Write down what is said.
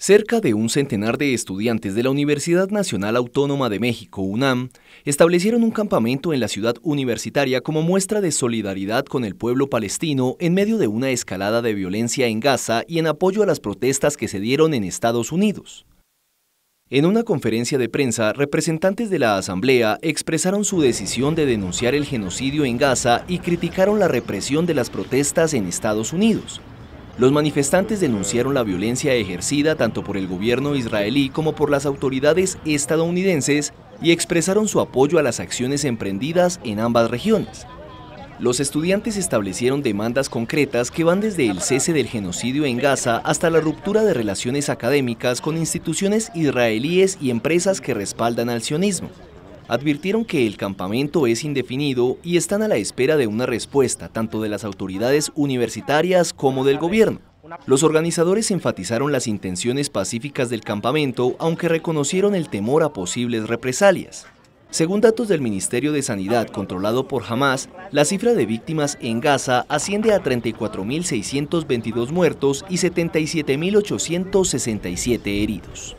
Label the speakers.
Speaker 1: Cerca de un centenar de estudiantes de la Universidad Nacional Autónoma de México, UNAM, establecieron un campamento en la ciudad universitaria como muestra de solidaridad con el pueblo palestino en medio de una escalada de violencia en Gaza y en apoyo a las protestas que se dieron en Estados Unidos. En una conferencia de prensa, representantes de la Asamblea expresaron su decisión de denunciar el genocidio en Gaza y criticaron la represión de las protestas en Estados Unidos, los manifestantes denunciaron la violencia ejercida tanto por el gobierno israelí como por las autoridades estadounidenses y expresaron su apoyo a las acciones emprendidas en ambas regiones. Los estudiantes establecieron demandas concretas que van desde el cese del genocidio en Gaza hasta la ruptura de relaciones académicas con instituciones israelíes y empresas que respaldan al sionismo advirtieron que el campamento es indefinido y están a la espera de una respuesta tanto de las autoridades universitarias como del gobierno. Los organizadores enfatizaron las intenciones pacíficas del campamento, aunque reconocieron el temor a posibles represalias. Según datos del Ministerio de Sanidad controlado por Hamas, la cifra de víctimas en Gaza asciende a 34.622 muertos y 77.867 heridos.